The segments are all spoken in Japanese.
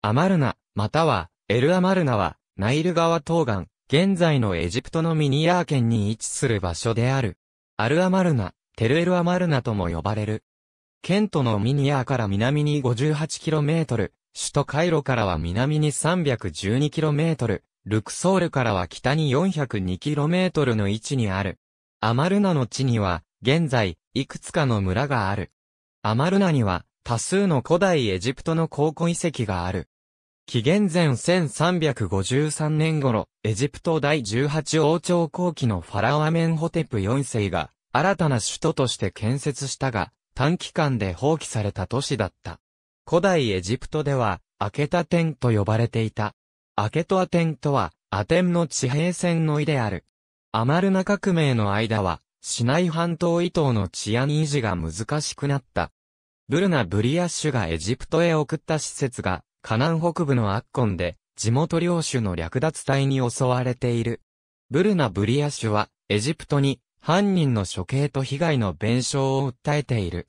アマルナ、または、エルアマルナは、ナイル川東岸、現在のエジプトのミニアー県に位置する場所である。アルアマルナ、テルエルアマルナとも呼ばれる。ケントのミニアーから南に 58km、首都カイロからは南に 312km、ルクソールからは北に 402km の位置にある。アマルナの地には、現在、いくつかの村がある。アマルナには、多数の古代エジプトの考古遺跡がある。紀元前1353年頃、エジプト第18王朝後期のファラオアメンホテプ4世が、新たな首都として建設したが、短期間で放棄された都市だった。古代エジプトでは、アケタテンと呼ばれていた。アケトアテンとは、アテンの地平線の意である。アマルナ革命の間は、シナイ半島以東の治安維持が難しくなった。ブルナ・ブリアッシュがエジプトへ送った施設が、カナン北部のアッコンで、地元領主の略奪隊に襲われている。ブルナ・ブリアッシュは、エジプトに、犯人の処刑と被害の弁償を訴えている。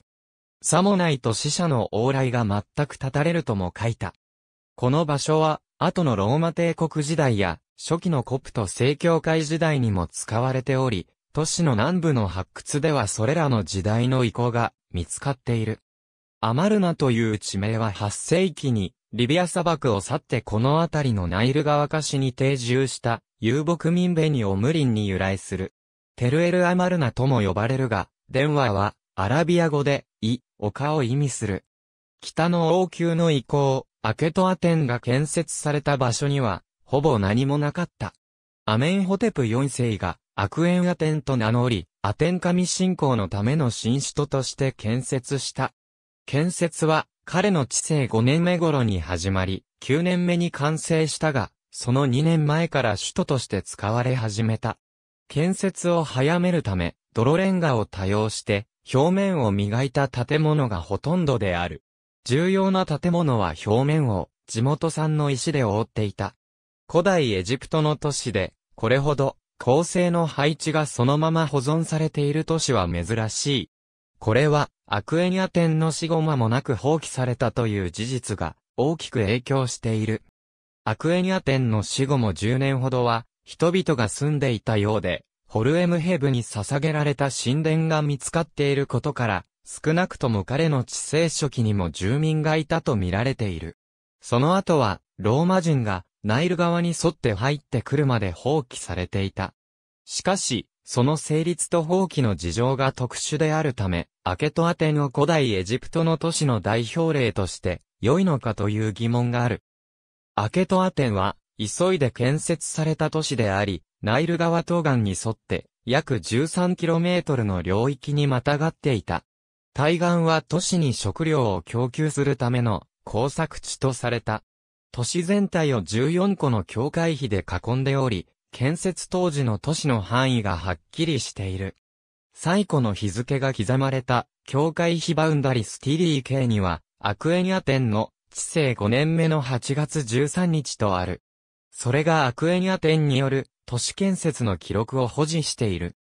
さもないと死者の往来が全く断たれるとも書いた。この場所は、後のローマ帝国時代や、初期のコプト正教会時代にも使われており、都市の南部の発掘ではそれらの時代の遺構が見つかっている。アマルナという地名は8世紀に、リビア砂漠を去ってこの辺りのナイル川岸に定住した遊牧民ベニオムリンに由来する。テルエルアマルナとも呼ばれるが、電話はアラビア語で、オ丘を意味する。北の王宮の遺構、アケトアテンが建設された場所には、ほぼ何もなかった。アメンホテプ4世が、アクエンアテンと名乗り、アテン神信仰のための新首都として建設した。建設は彼の知性5年目頃に始まり、9年目に完成したが、その2年前から首都として使われ始めた。建設を早めるため、泥レンガを多用して、表面を磨いた建物がほとんどである。重要な建物は表面を地元産の石で覆っていた。古代エジプトの都市で、これほど構成の配置がそのまま保存されている都市は珍しい。これは、アクエニア天の死後間もなく放棄されたという事実が大きく影響している。アクエニア天の死後も10年ほどは、人々が住んでいたようで、ホルエムヘブに捧げられた神殿が見つかっていることから、少なくとも彼の治世初期にも住民がいたと見られている。その後は、ローマ人がナイル川に沿って入ってくるまで放棄されていた。しかし、その成立と放棄の事情が特殊であるため、アケトアテンを古代エジプトの都市の代表例として、良いのかという疑問がある。アケトアテンは、急いで建設された都市であり、ナイル川東岸に沿って、約 13km の領域にまたがっていた。対岸は都市に食料を供給するための工作地とされた。都市全体を14個の境界碑で囲んでおり、建設当時の都市の範囲がはっきりしている。最古の日付が刻まれた、教会ヒバウンダリスティリー系には、アクエニア店の、治世5年目の8月13日とある。それがアクエニア店による、都市建設の記録を保持している。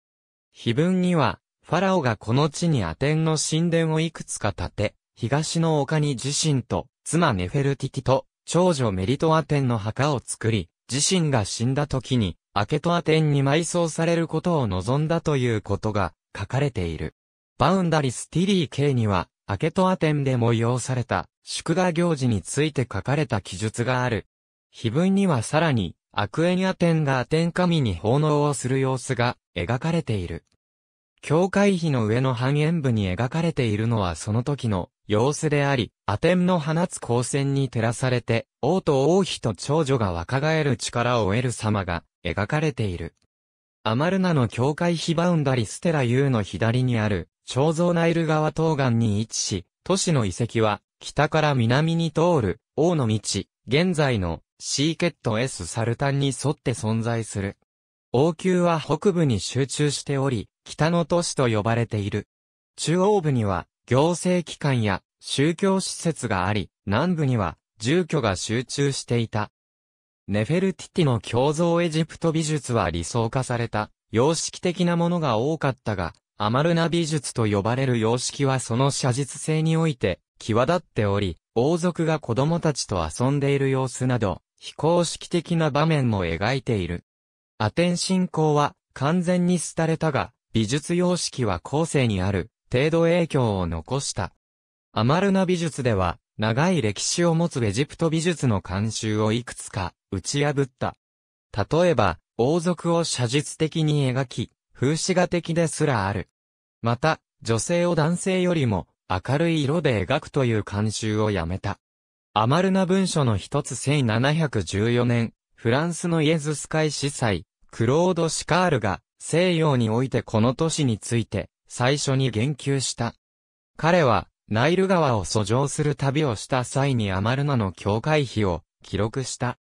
碑文には、ファラオがこの地にアテンの神殿をいくつか建て、東の丘に自身と、妻ネフェルティティと、長女メリトアテンの墓を作り、自身が死んだ時に、アケトア天に埋葬されることを望んだということが書かれている。バウンダリスティリー系には、アケトア天で催された祝賀行事について書かれた記述がある。碑文にはさらに、アクエニア天が天神に奉納をする様子が描かれている。教会碑の上の半円部に描かれているのはその時の様子であり、アテンの放つ光線に照らされて、王と王妃と長女が若返る力を得る様が描かれている。アマルナの教会碑バウンダリステラ U の左にある、長像ナイル川東岸に位置し、都市の遺跡は、北から南に通る、王の道、現在の、シーケット S サルタンに沿って存在する。王宮は北部に集中しており、北の都市と呼ばれている。中央部には行政機関や宗教施設があり、南部には住居が集中していた。ネフェルティティの共像エジプト美術は理想化された、様式的なものが多かったが、アマルナ美術と呼ばれる様式はその写実性において、際立っており、王族が子供たちと遊んでいる様子など、非公式的な場面も描いている。アテン信仰は完全に廃れたが、美術様式は後世にある程度影響を残した。アマルナ美術では、長い歴史を持つエジプト美術の慣習をいくつか打ち破った。例えば、王族を写実的に描き、風刺画的ですらある。また、女性を男性よりも明るい色で描くという慣習をやめた。アマルナ文書の一つ1714年、フランスのイエズス会司祭、クロード・シカールが西洋においてこの都市について最初に言及した。彼はナイル川を遡上する旅をした際にアマルナの教会費を記録した。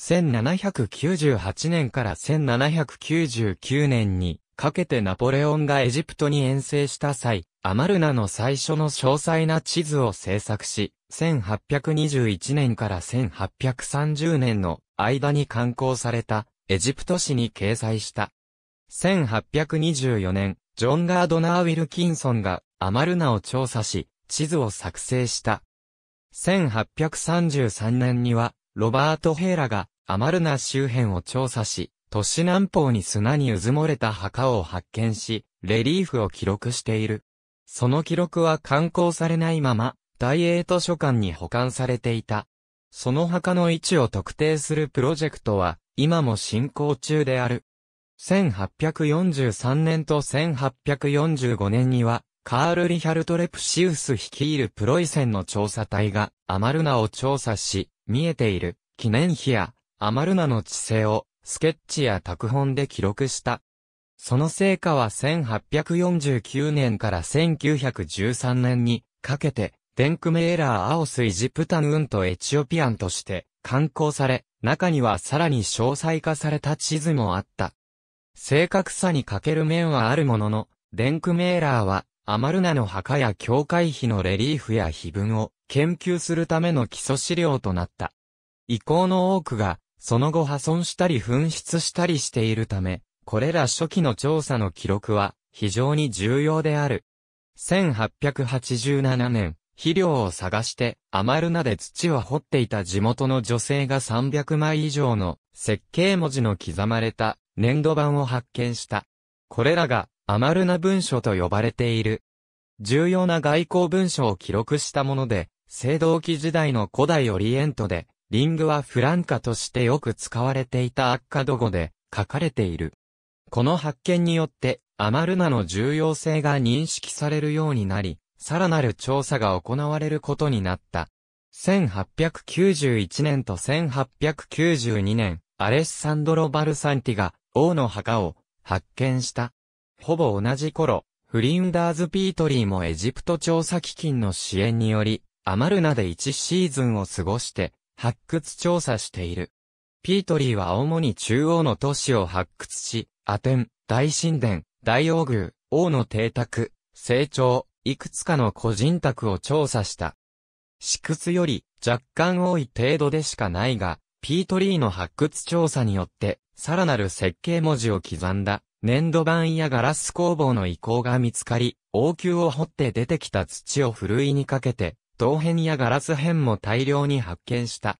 1798年から1799年にかけてナポレオンがエジプトに遠征した際、アマルナの最初の詳細な地図を制作し、1821年から1830年の間に刊行されたエジプト史に掲載した。1824年、ジョン・ガードナー・ウィルキンソンがアマルナを調査し、地図を作成した。1833年には、ロバート・ヘイラがアマルナ周辺を調査し、都市南方に砂にうずもれた墓を発見し、レリーフを記録している。その記録は刊行されないまま、大英図書館に保管されていた。その墓の位置を特定するプロジェクトは、今も進行中である。1843年と1845年には、カール・リヒャルト・レプシウス率いるプロイセンの調査隊が、アマルナを調査し、見えている記念碑や、アマルナの地勢を、スケッチや拓本で記録した。その成果は1849年から1913年にかけて、デンクメーラー・アオス・イジプタヌンとエチオピアンとして刊行され、中にはさらに詳細化された地図もあった。正確さに欠ける面はあるものの、デンクメーラーは、アマルナの墓や教会碑のレリーフや碑文を研究するための基礎資料となった。遺構の多くが、その後破損したり紛失したりしているため、これら初期の調査の記録は非常に重要である。1887年、肥料を探して、アマルナで土を掘っていた地元の女性が300枚以上の設計文字の刻まれた粘土板を発見した。これらがアマルナ文書と呼ばれている。重要な外交文書を記録したもので、青銅器時代の古代オリエントで、リングはフランカとしてよく使われていたアッカド語で書かれている。この発見によって、アマルナの重要性が認識されるようになり、さらなる調査が行われることになった。1891年と1892年、アレッサンドロ・バルサンティが王の墓を発見した。ほぼ同じ頃、フリンダーズ・ピートリーもエジプト調査基金の支援により、アマルナで1シーズンを過ごして発掘調査している。ピートリーは主に中央の都市を発掘し、アテン、大神殿、大王宮、王の邸宅、成長、いくつかの個人宅を調査した。市屈より若干多い程度でしかないが、ピートリーの発掘調査によって、さらなる設計文字を刻んだ、粘土板やガラス工房の遺構が見つかり、王宮を掘って出てきた土をふるいにかけて、銅片やガラス片も大量に発見した。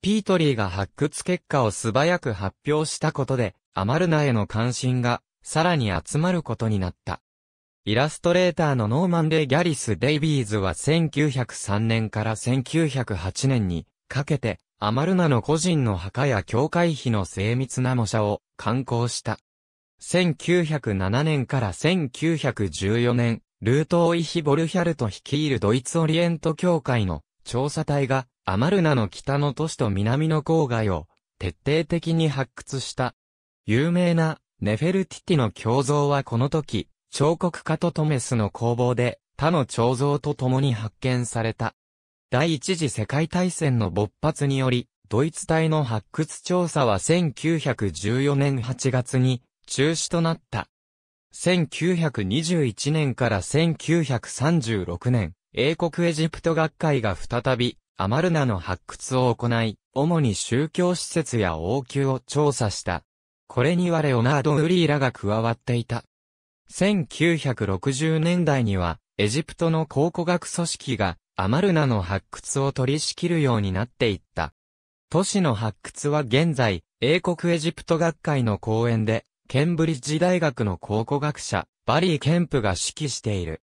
ピートリーが発掘結果を素早く発表したことで、アマルナへの関心が、さらに集まることになった。イラストレーターのノーマン・デ・ギャリス・デイビーズは1903年から1908年にかけてアマルナの個人の墓や教会碑の精密な模写を刊行した。1907年から1914年、ルートーイヒ・ボルヒャルト率いるドイツオリエント協会の調査隊がアマルナの北の都市と南の郊外を徹底的に発掘した。有名なネフェルティティの胸像はこの時、彫刻家トトメスの工房で他の彫像と共に発見された。第一次世界大戦の勃発により、ドイツ隊の発掘調査は1914年8月に中止となった。1921年から1936年、英国エジプト学会が再びアマルナの発掘を行い、主に宗教施設や王宮を調査した。これにはレオナード・ウリーらが加わっていた。1960年代には、エジプトの考古学組織がアマルナの発掘を取り仕切るようになっていった。都市の発掘は現在、英国エジプト学会の講演で、ケンブリッジ大学の考古学者、バリー・ケンプが指揮している。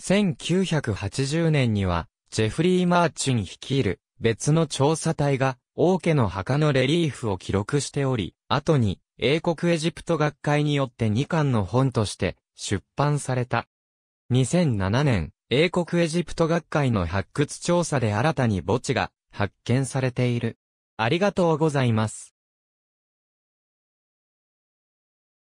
1980年には、ジェフリー・マーチン率いる別の調査隊が王家の墓のレリーフを記録しており、後に英国エジプト学会によって2巻の本として出版された。2007年、英国エジプト学会の発掘調査で新たに墓地が発見されている。ありがとうございます。